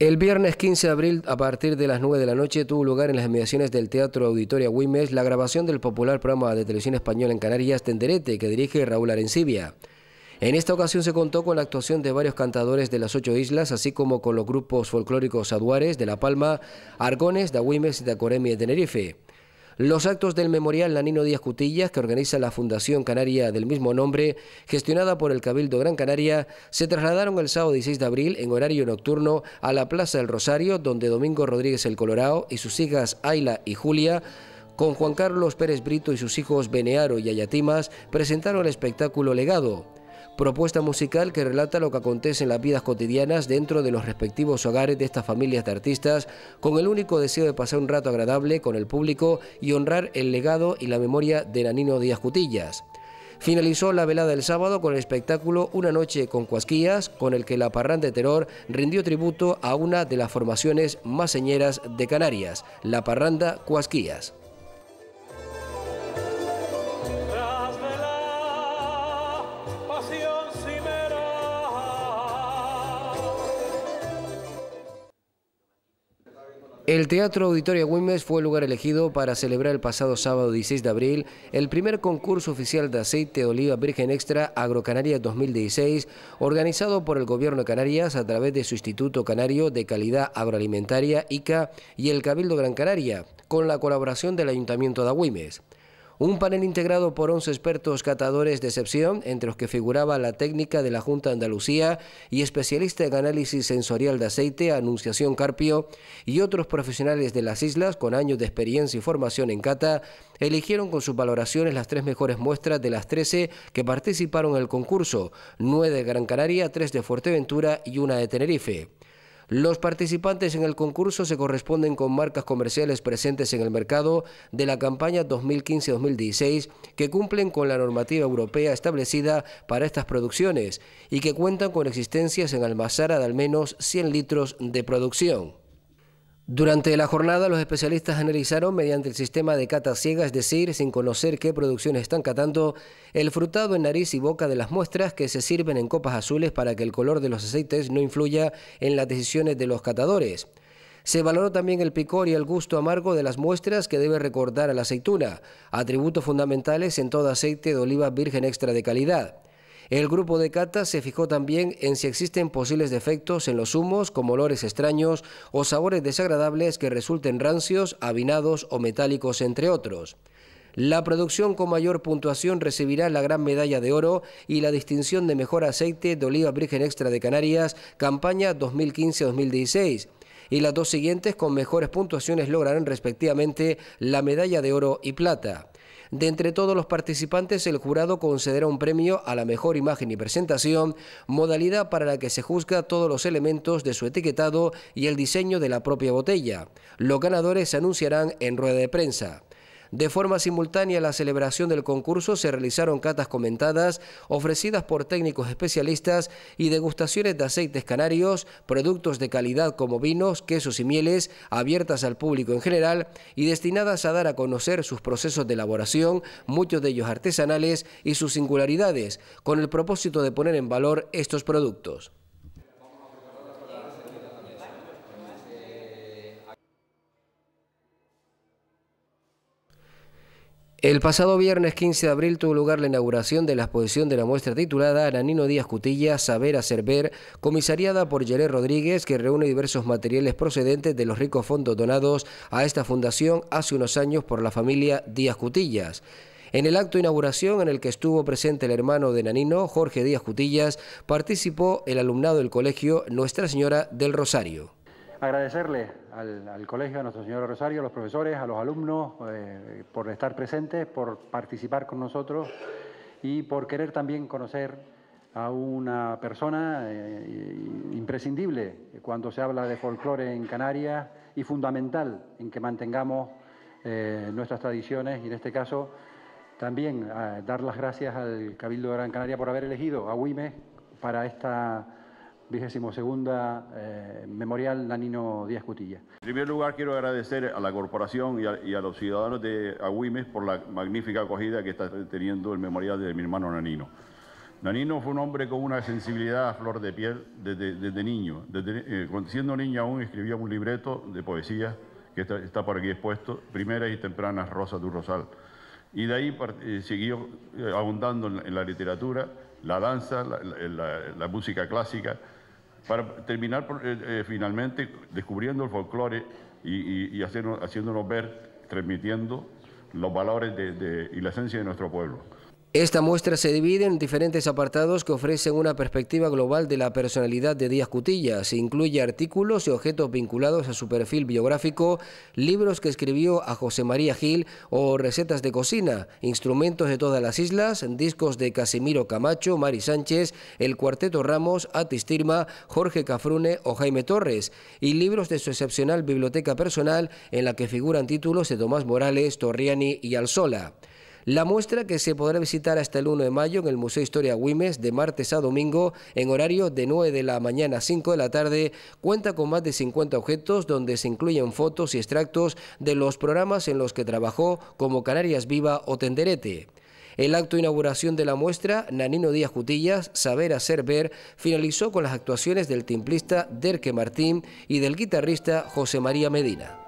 El viernes 15 de abril, a partir de las 9 de la noche, tuvo lugar en las mediaciones del Teatro Auditoria Wimes la grabación del popular programa de televisión español en Canarias, Tenderete, que dirige Raúl Arencibia. En esta ocasión se contó con la actuación de varios cantadores de las ocho islas, así como con los grupos folclóricos Aduares de La Palma, Argones, de Wimes, y de Coremi de Tenerife. Los actos del Memorial Nanino Díaz Cutillas, que organiza la Fundación Canaria del mismo nombre, gestionada por el Cabildo Gran Canaria, se trasladaron el sábado 16 de abril en horario nocturno a la Plaza del Rosario, donde Domingo Rodríguez el Colorado y sus hijas Ayla y Julia con Juan Carlos Pérez Brito y sus hijos Benearo y Ayatimas presentaron el espectáculo Legado propuesta musical que relata lo que acontece en las vidas cotidianas dentro de los respectivos hogares de estas familias de artistas, con el único deseo de pasar un rato agradable con el público y honrar el legado y la memoria de Nanino Díaz Cutillas. Finalizó la velada del sábado con el espectáculo Una noche con cuasquillas, con el que la parranda de terror rindió tributo a una de las formaciones más señeras de Canarias, la parranda cuasquillas. El Teatro Auditorio Güemes fue el lugar elegido para celebrar el pasado sábado 16 de abril el primer concurso oficial de aceite de oliva virgen extra Agrocanaria 2016, organizado por el Gobierno de Canarias a través de su Instituto Canario de Calidad Agroalimentaria, ICA, y el Cabildo Gran Canaria, con la colaboración del Ayuntamiento de Agüimes. Un panel integrado por 11 expertos catadores de excepción, entre los que figuraba la técnica de la Junta de Andalucía y especialista en análisis sensorial de aceite, Anunciación Carpio, y otros profesionales de las islas con años de experiencia y formación en cata, eligieron con sus valoraciones las tres mejores muestras de las 13 que participaron en el concurso, 9 de Gran Canaria, tres de Fuerteventura y una de Tenerife. Los participantes en el concurso se corresponden con marcas comerciales presentes en el mercado de la campaña 2015-2016 que cumplen con la normativa europea establecida para estas producciones y que cuentan con existencias en Almazara de al menos 100 litros de producción. Durante la jornada, los especialistas analizaron mediante el sistema de cata ciega, es decir, sin conocer qué producciones están catando, el frutado en nariz y boca de las muestras que se sirven en copas azules para que el color de los aceites no influya en las decisiones de los catadores. Se valoró también el picor y el gusto amargo de las muestras que debe recordar a la aceituna, atributos fundamentales en todo aceite de oliva virgen extra de calidad. El grupo de cata se fijó también en si existen posibles defectos en los humos, como olores extraños o sabores desagradables que resulten rancios, avinados o metálicos, entre otros. La producción con mayor puntuación recibirá la gran medalla de oro y la distinción de mejor aceite de oliva virgen extra de Canarias, campaña 2015-2016 y las dos siguientes con mejores puntuaciones lograrán respectivamente la medalla de oro y plata. De entre todos los participantes, el jurado concederá un premio a la mejor imagen y presentación, modalidad para la que se juzga todos los elementos de su etiquetado y el diseño de la propia botella. Los ganadores se anunciarán en rueda de prensa. De forma simultánea a la celebración del concurso se realizaron catas comentadas ofrecidas por técnicos especialistas y degustaciones de aceites canarios, productos de calidad como vinos, quesos y mieles, abiertas al público en general y destinadas a dar a conocer sus procesos de elaboración, muchos de ellos artesanales y sus singularidades, con el propósito de poner en valor estos productos. El pasado viernes 15 de abril tuvo lugar la inauguración de la exposición de la muestra titulada Nanino Díaz cutillas Saber Hacer Ver, comisariada por Yeré Rodríguez, que reúne diversos materiales procedentes de los ricos fondos donados a esta fundación hace unos años por la familia Díaz Cutillas. En el acto de inauguración en el que estuvo presente el hermano de Nanino, Jorge Díaz Cutillas, participó el alumnado del colegio Nuestra Señora del Rosario. Agradecerle al, colegio, a Nuestro Señor Rosario, a los profesores, a los alumnos, eh, por estar presentes, por participar con nosotros y por querer también conocer a una persona eh, imprescindible cuando se habla de folclore en Canarias y fundamental en que mantengamos eh, nuestras tradiciones y en este caso también dar las gracias al Cabildo de Gran Canaria por haber elegido a Wimes para esta 22 segunda eh, Memorial Nanino Díaz Cutilla. En primer lugar, quiero agradecer a la corporación y a, los ciudadanos de Agüimes por la magnífica acogida que está teniendo el memorial de mi hermano Nanino. Nanino fue un hombre con una sensibilidad a flor de piel desde, niño. Desde, eh, siendo niño aún escribía un libreto de poesía que está, por aquí expuesto, Primeras y tempranas rosas de un rosal. Y de ahí eh, siguió abundando en la literatura la danza, eh, la, música clásica, para terminar eh, eh, finalmente descubriendo el folclore y, haciéndonos ver, transmitiendo los valores de, y la esencia de nuestro pueblo. Esta muestra se divide en diferentes apartados que ofrecen una perspectiva global de la personalidad de Díaz cutillas incluye artículos y objetos vinculados a su perfil biográfico, libros que escribió a José María Gil o recetas de cocina, instrumentos de todas las islas, discos de Casimiro Camacho, Mari Sánchez, el Cuarteto Ramos, Atis Tirma, Jorge Cafrune o Jaime Torres, y libros de su excepcional biblioteca personal en la que figuran títulos de Tomás Morales, Torriani y Alzola. La muestra que se podrá visitar hasta el 1 de mayo en el Museo Historia Güimes de martes a domingo en horario de 9 de la mañana a 5 de la tarde cuenta con más de 50 objetos donde se incluyen fotos y extractos de los programas en los que trabajó como Canarias Viva o Tenderete. El acto de inauguración de la muestra, Nanino Díaz Cutillas, Saber Hacer Ver, finalizó con las actuaciones del timplista Derque Martín y del guitarrista José María Medina.